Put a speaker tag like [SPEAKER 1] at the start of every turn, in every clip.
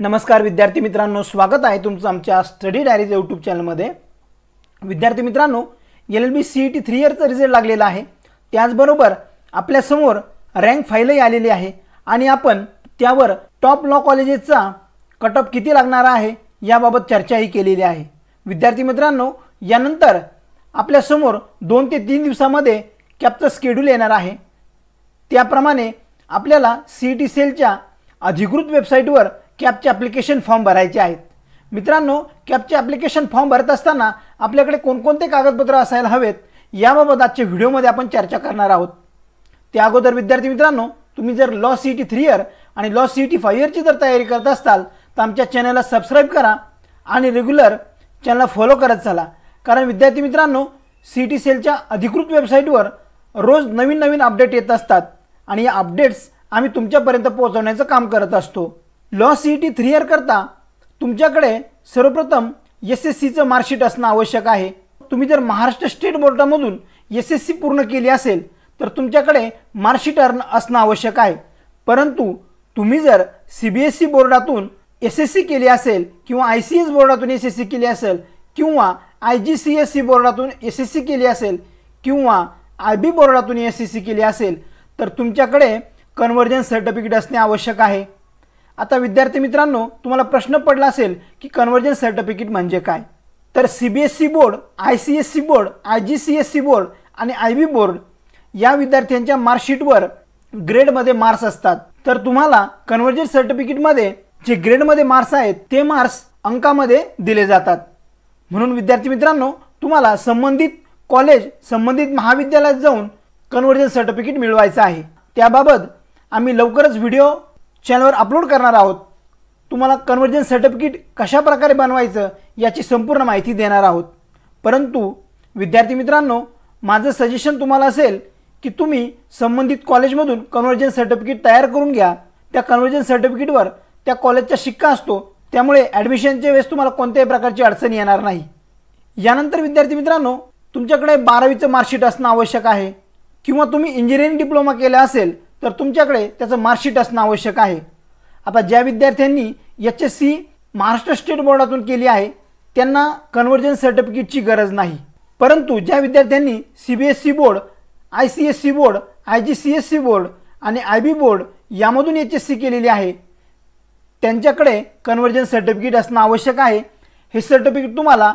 [SPEAKER 1] नमस्कार विद्यार्थी मित्रांनो स्वागत आहे तुमचं आमच्या स्टडी डायरीज यूट्यूब चॅनलमध्ये विद्यार्थी मित्रांनो L L B C E T three इयरचा रिझल्ट लागलेला आहे त्याचबरोबर आपल्यासमोर रँक फाईलही आलेली आहे आणि आपण त्यावर टॉप लॉ कॉलेजेसचा कट ऑफ किती लागणार आहे याबाबत चर्चाही केलेली आहे विद्यार्थी मित्रांनो यानंतर आपल्यासमोर दोन ते तीन दिवसामध्ये कॅपचं स्केड्यूल येणार आहे त्याप्रमाणे आपल्याला सी ई टी सेलच्या अधिकृत वेबसाईटवर कॅबचे ॲप्लिकेशन फॉर्म भरायचे आहेत मित्रांनो कॅबचे ॲप्लिकेशन फॉर्म भरत असताना आपल्याकडे कोणकोणते कागदपत्र असायला हवेत याबाबत आजच्या व्हिडिओमध्ये आपण चर्चा करणार आहोत त्या अगोदर विद्यार्थी मित्रांनो तुम्ही जर law C T three year आणि लॉ सी टी फाईव्ह इयरची जर तयारी करत असाल तर आमच्या चॅनलला सबस्क्राईब करा आणि रेग्युलर चॅनलला फॉलो करत चला कारण विद्यार्थी मित्रांनो सी टी सेलच्या अधिकृत वेबसाईटवर रोज नवीन नवीन अपडेट येत असतात आणि या अपडेट्स आम्ही तुमच्यापर्यंत पोहोचवण्याचं काम करत असतो law C E T three करता तुमच्याकडे सर्वप्रथम एस एस सीचं मार्कशीट असणं आवश्यक आहे तुम्ही जर महाराष्ट्र स्टेट बोर्डामधून एस एस सी पूर्ण केली असेल तर तुमच्याकडे मार्कशीट असणं आवश्यक आहे परंतु तुम्ही जर सी बी एस सी बोर्डातून एस एस सी केली असेल किंवा आय सी एस बोर्डातून एस एस सी केली असेल किंवा I G C S C बोर्डातून एस एस सी केली असेल किंवा आय बी बोर्डातून एस एस सी केली असेल तर तुमच्याकडे कन्व्हर्जन्स सर्टिफिकेट असणे आवश्यक आहे आता विद्यार्थी मित्रांनो तुम्हाला प्रश्न पडला असेल की कन्व्हर्जन सर्टिफिकेट म्हणजे काय तर C B S C board I C S C board I G C S C board आणि आय बी बोर्ड या विद्यार्थ्यांच्या मार्कशीटवर ग्रेडमध्ये मार्क्स असतात तर तुम्हाला कन्व्हर्जन सर्टिफिकेटमध्ये जे ग्रेडमध्ये मार्क्स आहेत ते मार्क्स अंकामध्ये दिले जातात म्हणून विद्यार्थी मित्रांनो तुम्हाला संबंधित कॉलेज संबंधित महाविद्यालयात जाऊन कन्व्हर्जन सर्टिफिकेट मिळवायचं आहे त्याबाबत आम्ही लवकरच व्हिडिओ चॅनलवर अपलोड करणार आहोत तुम्हाला कन्वर्जन सर्टिफिकेट कशा प्रकारे बनवायचं याची संपूर्ण माहिती देणार आहोत परंतु विद्यार्थी मित्रांनो माझं सजेशन तुम्हाला असेल की तुम्ही संबंधित कॉलेजमधून कन्वर्जन सर्टिफिकेट तयार करून घ्या त्या कन्वर्जन सर्टिफिकेटवर त्या कॉलेजचा शिक्का असतो त्यामुळे ॲडमिशनच्या वेळेस तुम्हाला कोणत्याही प्रकारची अडचण येणार नाही यानंतर विद्यार्थी मित्रांनो तुमच्याकडे बारावीचं मार्कशीट असणं आवश्यक आहे किंवा तुम्ही इंजिनिअरिंग डिप्लोमा केला असेल तर तुमच्याकडे त्याचं मार्कशीट असणं आवश्यक आहे आता ज्या विद्यार्थ्यांनी H S C Maharashtra state बोर्डातून केली आहे त्यांना कन्व्हर्जन सर्टिफिकेटची गरज नाही परंतु ज्या विद्यार्थ्यांनी C B S C board I C S C board I G C S C board आणि आय बी बोर्ड यामधून एच एस सी केलेली आहे त्यांच्याकडे कन्व्हर्जन सर्टिफिकेट असणं आवश्यक आहे हे सर्टिफिकेट तुम्हाला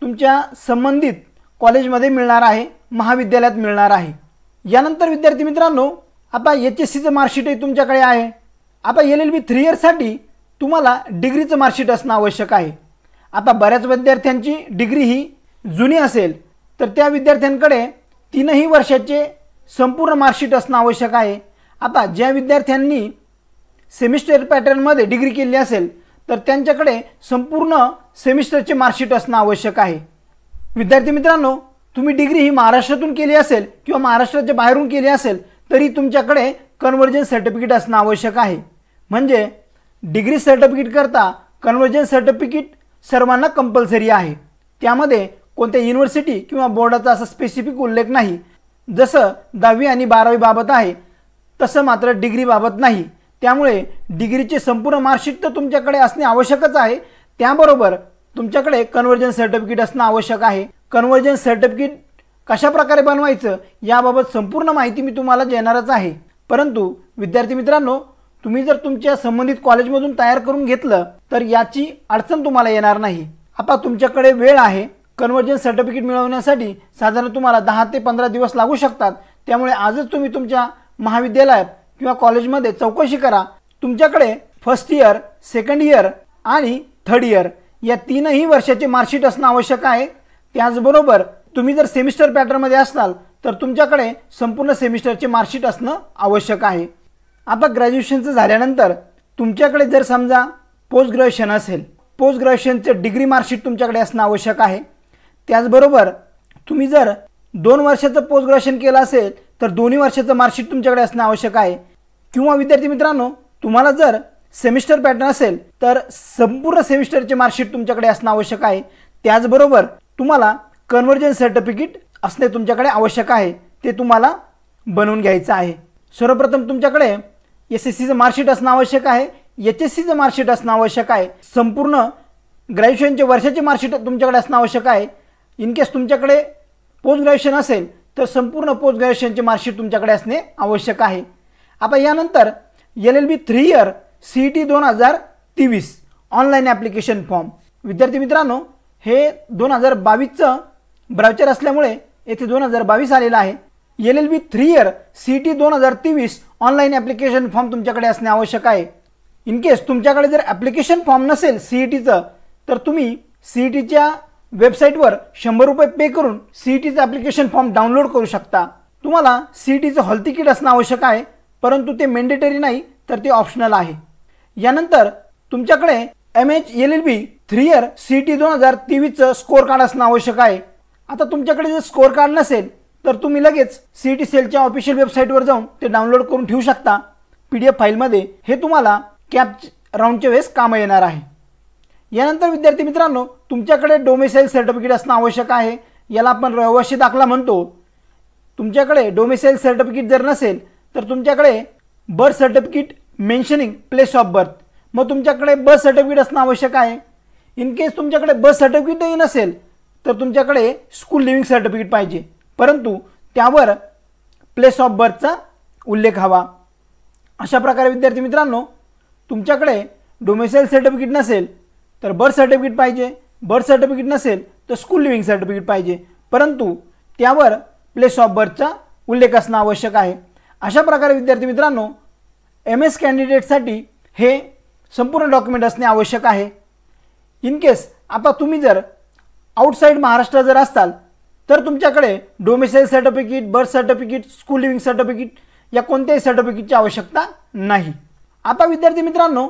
[SPEAKER 1] तुमच्या संबंधित कॉलेजमध्ये मिळणार आहे महाविद्यालयात मिळणार आहे यानंतर विद्यार्थी मित्रांनो आता एच एस सीचं मार्कशीटही तुमच्याकडे आहे आता एल एल बी थ्री इयरसाठी तुम्हाला डिग्रीचं मार्कशीट असणं आवश्यक आहे आता बऱ्याच विद्यार्थ्यांची डिग्री ही जुनी असेल तर त्या विद्यार्थ्यांकडे तीनही वर्षाचे संपूर्ण मार्कशीट असणं आवश्यक आहे आता ज्या विद्यार्थ्यांनी सेमिस्टर पॅटर्नमध्ये डिग्री केली असेल तर त्यांच्याकडे संपूर्ण सेमिस्टरचे मार्कशीट असणं आवश्यक आहे विद्यार्थी मित्रांनो तुम्ही डिग्री ही महाराष्ट्रातून केली असेल किंवा महाराष्ट्राच्या बाहेरून केली असेल तरी तुमच्याकडे कन्वर्जन सर्टिफिकेट असणं आवश्यक आहे म्हणजे डिग्री सर्टिफिकेटकरता कन्व्हर्जन सर्टिफिकेट सर्वांना कंपल्सरी आहे त्यामध्ये कोणत्या युनिव्हर्सिटी किंवा बोर्डाचा असा स्पेसिफिक उल्लेख नाही जसं दहावी आणि बाबत आहे तसं मात्र डिग्रीबाबत नाही त्यामुळे डिग्रीचे संपूर्ण मार्कशीट तर तुमच्याकडे असणे आवश्यकच आहे त्याबरोबर तुमच्याकडे कन्वर्जन सर्टिफिकेट असणं आवश्यक आहे कन्वर्जन सर्टिफिकेट कशा प्रकारे बनवायचं याबाबत संपूर्ण माहिती मी तुम्हाला देणारच आहे परंतु विद्यार्थी मित्रांनो तुम्ही जर तुमच्या संबंधित कॉलेजमधून तयार करून घेतलं तर याची अडचण तुम्हाला येणार नाही आता तुमच्याकडे वेळ आहे कन्व्हर्जन सर्टिफिकेट मिळवण्यासाठी साधारण तुम्हाला दहा ते पंधरा दिवस लागू शकतात त्यामुळे आजच तुम्ही तुमच्या महाविद्यालयात किंवा कॉलेजमध्ये चौकशी करा तुमच्याकडे फर्स्ट इयर सेकंड इयर आणि थर्ड इयर या तीनही वर्षाचे मार्कशीट असणं आवश्यक आहे त्याचबरोबर तुम्ही जर सेमिस्टर पॅटर्नमध्ये असाल तर तुमच्याकडे संपूर्ण सेमिस्टरचे मार्कशीट असणं आवश्यक आहे आता ग्रॅज्युएशनचं झाल्यानंतर तुमच्याकडे जर समजा पोस्ट ग्रॅज्युएशन असेल पोस्ट ग्रॅज्युएशनचं डिग्री मार्कशीट तुमच्याकडे असणं आवश्यक आहे त्याचबरोबर तुम्ही जर दोन वर्षाचं पोस्ट ग्रॅज्युएशन केलं असेल तर दोन्ही वर्षाचं मार्कशीट तुमच्याकडे असणं आवश्यक आहे किंवा विद्यार्थी मित्रांनो तुम्हाला जर सेमिस्टर पॅटर्न असेल तर संपूर्ण सेमिस्टरचे मार्कशीट तुमच्याकडे असणं आवश्यक आहे त्याचबरोबर तुम्हाला कन्व्हर्जन सर्टिफिकेट असणे तुमच्याकडे आवश्यक आहे ते तुम्हाला बनवून घ्यायचं आहे सर्वप्रथम तुमच्याकडे एस एस सीचं मार्कशीट असणं आवश्यक आहे एच एस सीचं मार्कशीट असणं आवश्यक आहे संपूर्ण ग्रॅज्युएशनचे वर्षाचे मार्कशीट तुमच्याकडे असणं आवश्यक आहे इनकेस तुमच्याकडे पोस्ट ग्रॅज्युएशन असेल तर संपूर्ण पोस्ट ग्रॅज्युएशनचे मार्कशीट तुमच्याकडे असणे आवश्यक आहे आता यानंतर L L B three year C T दोन हजार तेवीस ऑनलाईन ॲप्लिकेशन फॉर्म विद्यार्थी मित्रांनो हे दोन हजार बावीसचं ब्राउचर असल्यामुळे येथे दोन हजार बावीस आलेला आहे L L B three year C T दोन हजार तेवीस ऑनलाईन ॲप्लिकेशन फॉर्म तुमच्याकडे असणे आवश्यक आहे इन केस तुमच्याकडे जर ॲप्लिकेशन फॉर्म नसेल सी ई टीचं तर तुम्ही सी ई टीच्या वेबसाईटवर शंभर रुपये पे करून सी ई टीचं ॲप्लिकेशन फॉर्म डाउनलोड करू शकता तुम्हाला सी ई टीचं हॉल तिकीट असणं आवश्यक आहे परंतु ते मेंडेटरी नाही तर ते ऑप्शनल आहे यानंतर तुमच्याकडे M H L L B three year C E T दोन हजार तेवीसचं स्कोअर कार्ड असणं आवश्यक आहे आता तुमच्याकडे जर स्कोअर कार्ड नसेल तर तुम्ही लगेच सी टी सेलच्या ऑफिशियल वेबसाईटवर जाऊन ते डाउनलोड करून ठेवू शकता पी डी एफ फाईलमध्ये हे तुम्हाला कॅप राऊंडच्या वेळेस कामं येणार आहे यानंतर विद्यार्थी मित्रांनो तुमच्याकडे डोमेसाईल सर्टिफिकेट असणं आवश्यक आहे याला आपण रहिवासी दाखला म्हणतो तुमच्याकडे डोमेसाईल सर्टिफिकेट जर नसेल तर तुमच्याकडे birth certificate mentioning place of birth मग तुमच्याकडे बर्थ सर्टिफिकेट असणं आवश्यक आहे इन केस तुमच्याकडे बर्थ सर्टिफिकेटही नसेल तर तुमच्याकडे स्कूल लिव्हिंग सर्टिफिकेट पाहिजे परंतु त्यावर प्लेस ऑफ बर्थचा उल्लेख हवा अशा प्रकारे विद्यार्थी मित्रांनो तुमच्याकडे डोमेसाईल सर्टिफिकेट नसेल तर बर्थ सर्टिफिकेट पाहिजे बर्थ सर्टिफिकेट नसेल तर स्कूल लिव्हिंग सर्टिफिकेट पाहिजे परंतु त्यावर प्लेस ऑफ बर्थचा उल्लेख असणं आवश्यक आहे अशा प्रकारे विद्यार्थी मित्रांनो एम एस कॅन्डिडेटसाठी हे संपूर्ण डॉक्युमेंट असणे आवश्यक आहे इन केस आता तुम्ही जर आउटसाइड महाराष्ट्र जर असाल तर तुमच्याकडे domicile certificate birth certificate school leaving certificate या कोणत्याही सर्टिफिकेटची आवश्यकता नाही आता विद्यार्थी मित्रांनो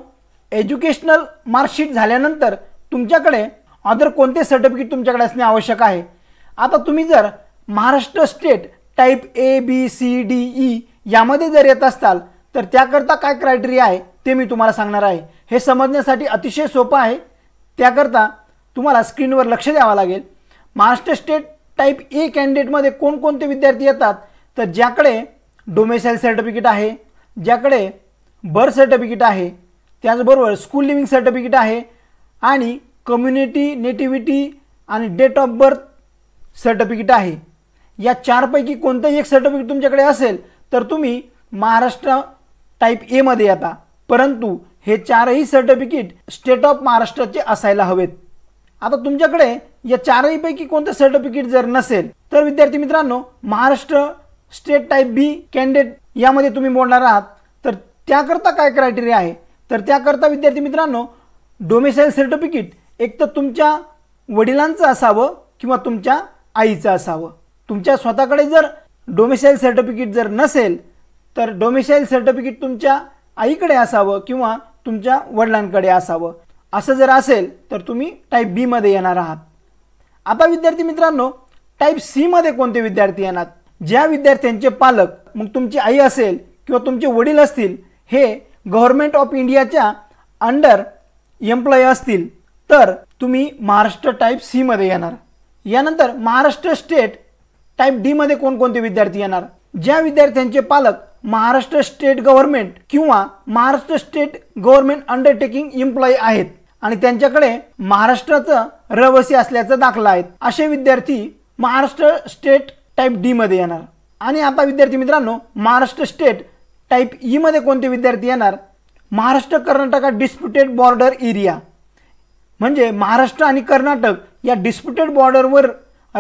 [SPEAKER 1] एज्युकेशनल मार्कशीट झाल्यानंतर तुमच्याकडे अदर कोणते सर्टिफिकेट तुमच्याकडे असणे आवश्यक आहे आता तुम्ही जर Maharashtra state type A B C D E यामध्ये जर येत असताल तर त्याकरता काय क्रायटेरिया आहे ते मी तुम्हाला सांगणार आहे हे समजण्यासाठी अतिशय सोपं आहे त्याकरता तुम्हाला स्क्रीनवर लक्ष द्यावं लागेल महाराष्ट्र स्टेट टाईप ए कॅन्डिडेटमध्ये कोणकोणते विद्यार्थी येतात तर ज्याकडे डोमेसाईल सर्टिफिकेट आहे ज्याकडे बर्थ सर्टिफिकेट आहे त्याचबरोबर स्कूल लिव्हिंग सर्टिफिकेट आहे आणि कम्युनिटी नेटिव्हिटी आणि डेट ऑफ बर्थ सर्टिफिकेट आहे या चारपैकी कोणतंही एक सर्टिफिकेट तुमच्याकडे असेल तर तुम्ही महाराष्ट्र टाईप एमध्ये येता परंतु हे चारही सर्टिफिकेट स्टेट ऑफ महाराष्ट्राचे असायला हवेत आता तुमच्याकडे या चारहीपैकी कोणतं सर्टिफिकेट जर नसेल तर विद्यार्थी मित्रांनो Maharashtra state type B candidate यामध्ये तुम्ही बोलणार आहात तर त्याकरता काय क्रायटेरिया आहे तर त्याकरता विद्यार्थी मित्रांनो डोमेसाईल सर्टिफिकेट एक तर तुमच्या वडिलांचं असावं किंवा तुमच्या आईचं असावं तुमच्या स्वतःकडे जर डोमेसाईल सर्टिफिकेट जर नसेल तर डोमेसाईल सर्टिफिकेट तुमच्या आईकडे असावं किंवा तुमच्या वडिलांकडे असावं असं जर असेल तर तुम्ही टाईप बीमध्ये येणार आहात आता विद्यार्थी मित्रांनो टाईप सीमध्ये कोणते विद्यार्थी येणार ज्या विद्यार्थ्यांचे पालक मग तुमची आई असेल किंवा तुमचे वडील असतील हे गव्हर्नमेंट ऑफ इंडियाच्या अंडर एम्प्लॉय असतील तर तुम्ही महाराष्ट्र टाईप सीमध्ये येणार यानंतर महाराष्ट्र स्टेट टाईप डीमध्ये कोणकोणते विद्यार्थी येणार ज्या विद्यार्थ्यांचे पालक महाराष्ट्र स्टेट गव्हर्नमेंट किंवा Maharashtra state government undertaking employee आहेत आणि त्यांच्याकडे महाराष्ट्राचं रहिवासी असल्याचं दाखला आहेत असे विद्यार्थी महाराष्ट्र स्टेट टाईप मध्ये येणार आणि आता विद्यार्थी मित्रांनो महाराष्ट्र स्टेट टाईप ईमध्ये कोणते विद्यार्थी येणार Maharashtra Karnataka disputed border area म्हणजे महाराष्ट्र आणि कर्नाटक या डिस्प्युटेड बॉर्डरवर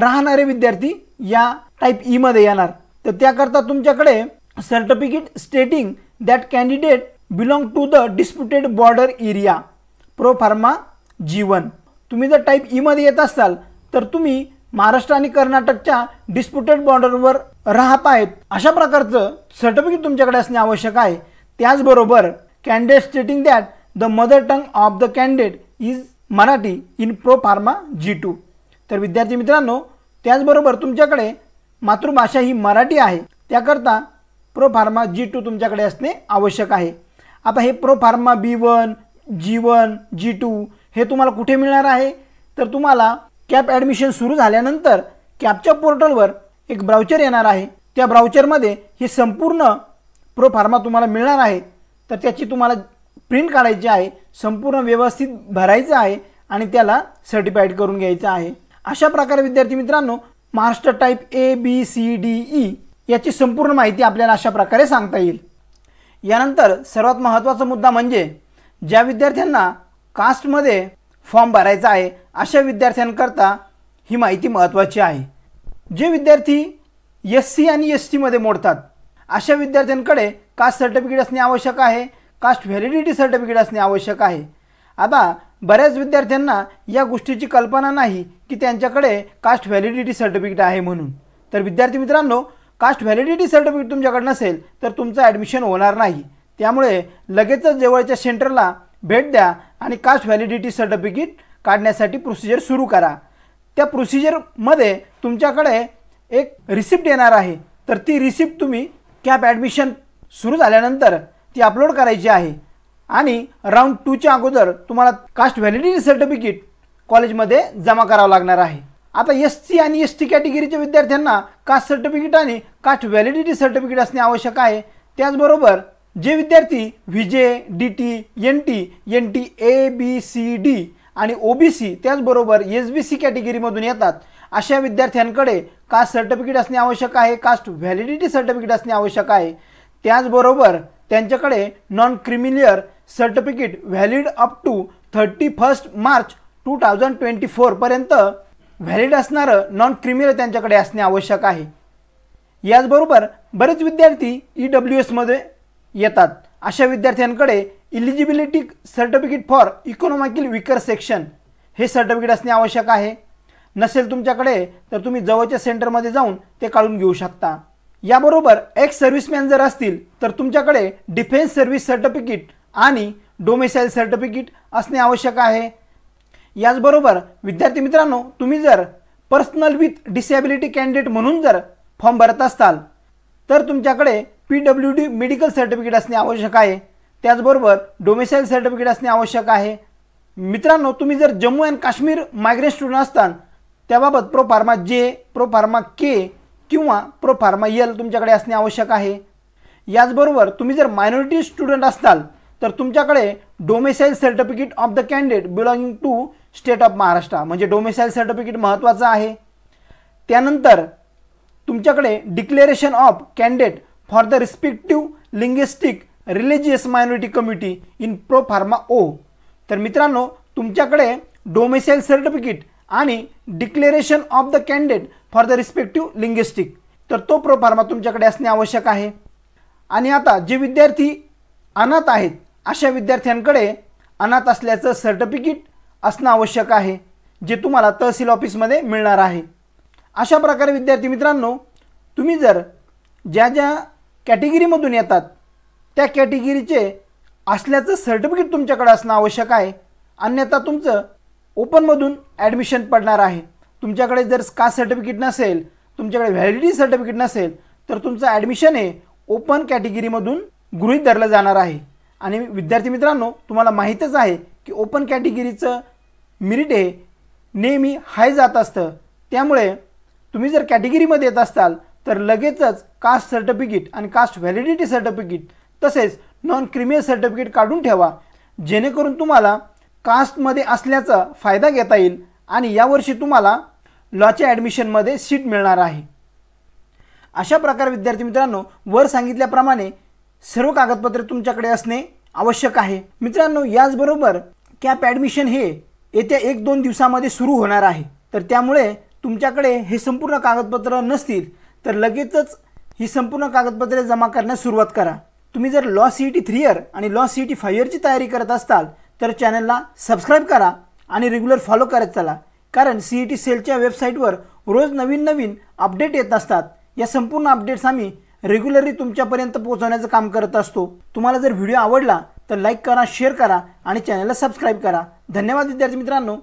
[SPEAKER 1] राहणारे विद्यार्थी या टाईप ईमध्ये येणार तर त्याकरता तुमच्याकडे certificate stating that candidate belong to the disputed border area proforma G one तुम्ही जर टाईप ईमध्ये e येत असाल तर तुम्ही महाराष्ट्र आणि कर्नाटकच्या डिस्प्युटेड बॉर्डरवर राहत आहेत अशा प्रकारचं सर्टिफिकेट तुमच्याकडे असणे आवश्यक आहे त्याचबरोबर candidate stating that the mother tongue of the candidate is Marathi in proforma G two तर विद्यार्थी मित्रांनो त्याचबरोबर तुमच्याकडे मातृभाषा ही मराठी आहे त्याकरता प्रो फार्मा जी टू तुमच्याकडे असणे आवश्यक आहे आता हे proforma B one G one G two हे तुम्हाला कुठे मिळणार आहे तर तुम्हाला कॅप ॲडमिशन सुरू झाल्यानंतर कॅपच्या पोर्टलवर एक ब्राउचर येणार आहे त्या ब्राउचरमध्ये हे संपूर्ण प्रोफार्मा तुम्हाला मिळणार आहे तर त्याची तुम्हाला प्रिंट काढायची आहे संपूर्ण व्यवस्थित भरायचं आहे आणि त्याला सर्टिफाईड करून घ्यायचं आहे अशा प्रकारे विद्यार्थी मित्रांनो master type A B C D E याची संपूर्ण माहिती आपल्याला अशा प्रकारे सांगता येईल यानंतर सर्वात महत्त्वाचा मुद्दा म्हणजे ज्या विद्यार्थ्यांना कास्टमध्ये फॉर्म भरायचा आहे अशा विद्यार्थ्यांकरता ही माहिती महत्त्वाची आहे जे विद्यार्थी एस सी आणि एस टीमध्ये मोडतात अशा विद्यार्थ्यांकडे कास्ट सर्टिफिकेट असणे आवश्यक आहे कास्ट व्हॅलिडिटी सर्टिफिकेट असणे आवश्यक आहे आता बऱ्याच विद्यार्थ्यांना या गोष्टीची कल्पना नाही की त्यांच्याकडे कास्ट व्हॅलिडिटी सर्टिफिकेट आहे म्हणून तर विद्यार्थी मित्रांनो कास्ट व्हॅलिडिटी सर्टिफिकेट तुमच्याकडे नसेल तर तुमचं ॲडमिशन होणार नाही त्यामुळे लगेचच जवळच्या सेंटरला भेट द्या आणि कास्ट व्हॅलिडिटी सर्टिफिकेट काढण्यासाठी प्रोसिजर सुरू करा त्या प्रोसिजरमध्ये तुमच्याकडे एक रिसिप्ट येणार आहे तर ती रिसिप्ट तुम्ही कॅप ॲडमिशन सुरू झाल्यानंतर ती अपलोड करायची आहे आणि राऊंड टूच्या अगोदर तुम्हाला कास्ट व्हॅलिडिटी सर्टिफिकेट कॉलेजमध्ये जमा करावं लागणार आहे आता एस सी आणि एस टी कॅटेगरीच्या विद्यार्थ्यांना कास्ट सर्टिफिकेट आणि कास्ट व्हॅलिडिटी सर्टिफिकेट असणे आवश्यक आहे त्याचबरोबर जे विद्यार्थी V J D T N T N T A B C D आणि ओ बी सी त्याचबरोबर एस बी सी कॅटेगरीमधून येतात अशा विद्यार्थ्यांकडे कास्ट सर्टिफिकेट असणे आवश्यक आहे कास्ट व्हॅलिडिटी सर्टिफिकेट असणे आवश्यक आहे त्याचबरोबर त्यांच्याकडे non creamy layer certificate valid up to thirty first March two thousand twenty फोरपर्यंत व्हॅलिड असणारं नॉन क्रिमिनल त्यांच्याकडे असणे आवश्यक आहे याचबरोबर बरेच विद्यार्थी ई e डब्ल्यू एसमध्ये येतात अशा विद्यार्थ्यांकडे eligibility certificate for economical weaker section हे सर्टिफिकेट असणे आवश्यक आहे नसेल तुमच्याकडे तर तुम्ही जवळच्या सेंटरमध्ये जाऊन ते काढून घेऊ शकता याबरोबर एक्स सर्व्हिसमॅन जर असतील तर तुमच्याकडे डिफेन्स सर्व्हिस सर्टिफिकेट आणि डोमेसाईल सर्टिफिकेट असणे आवश्यक आहे याचबरोबर विद्यार्थी मित्रांनो तुम्ही जर पर्सनल विथ डिसेबिलिटी कॅन्डिडेट म्हणून जर फॉर्म भरत असाल तर तुमच्याकडे P W D medical certificate असणे आवश्यक आहे त्याचबरोबर डोमेसाईल सर्टिफिकेट असणे आवश्यक आहे मित्रांनो तुम्ही जर Jammu and Kashmir migrate student असताना त्याबाबत proforma J proforma K किंवा प्रो फार्मा यल तुमच्याकडे असणे आवश्यक आहे याचबरोबर तुम्ही जर मायनॉरिटी स्टुडंट असताल तर तुमच्याकडे domicile certificate of the candidate belonging to state of Maharashtra म्हणजे डोमेसाईल सर्टिफिकेट महत्त्वाचं आहे त्यानंतर तुमच्याकडे declaration of candidate for the respective linguistic religious minority committee in proforma O तर मित्रांनो तुमच्याकडे डोमिसाईल सर्टिफिकेट आणि declaration of the candidate for the respective linguistic तर तो प्रो फार्मा तुमच्याकडे असणे आवश्यक आहे आणि आता जे विद्यार्थी अनाथ आहेत अशा विद्यार्थ्यांकडे अनाथ असल्याचं सर्टिफिकेट असणं आवश्यक आहे जे तुम्हाला तहसील ऑफिसमध्ये मिळणार आहे अशा प्रकारे विद्यार्थी मित्रांनो तुम्ही जर ज्या ज्या कॅटेगरीमधून येतात त्या कॅटेगिरीचे असल्याचं सर्टिफिकेट तुमच्याकडे असणं आवश्यक आहे अन्यथा तुमचं ओपनमधून ॲडमिशन पडणार आहे तुमच्याकडे जर कास्ट सर्टिफिकेट नसेल तुमच्याकडे व्हॅलिडिटी सर्टिफिकेट नसेल तर तुमचं ॲडमिशन हे ओपन कॅटेगरीमधून गृहीत धरलं जाणार आहे आणि विद्यार्थी मित्रांनो तुम्हाला माहीतच आहे की ओपन कॅटेगरीचं मिरिट हे नेहमी हाय जात असतं त्यामुळे तुम्ही जर कॅटेगरीमध्ये येत असताल तर लगेचच कास्ट सर्टिफिकेट आणि कास्ट व्हॅलिडिटी सर्टिफिकेट तसेच नॉन क्रिमिनल सर्टिफिकेट काढून ठेवा जेणेकरून तुम्हाला कास्टमध्ये असल्याचा फायदा घेता येईल आणि यावर्षी तुम्हाला लॉच्या ॲडमिशनमध्ये सीट मिळणार आहे अशा प्रकारे विद्यार्थी मित्रांनो वर सांगितल्याप्रमाणे सर्व कागदपत्रे तुमच्याकडे असणे आवश्यक आहे मित्रांनो याचबरोबर कॅप ॲडमिशन हे येत्या एक दोन दिवसामध्ये सुरू होणार आहे तर त्यामुळे तुमच्याकडे हे संपूर्ण कागदपत्र नसतील तर लगेचच ही संपूर्ण कागदपत्रे जमा करण्यास सुरुवात करा तुम्ही जर law C E T three year आणि law C E T five इयरची तयारी करत असाल तर चॅनलला सबस्क्राईब करा आणि रेग्युलर फॉलो करत चला कारण सी ई टी सेलच्या वेबसाईटवर रोज नवीन नवीन अपडेट येत असतात या संपूर्ण अपडेट्स आम्ही रेग्युलरली तुमच्यापर्यंत पोहोचवण्याचं काम करत असतो तुम्हाला जर व्हिडिओ आवडला तर लाईक करा शेअर करा आणि चॅनलला सबस्क्राईब करा धन्यवाद विद्यार्थी मित्रांनो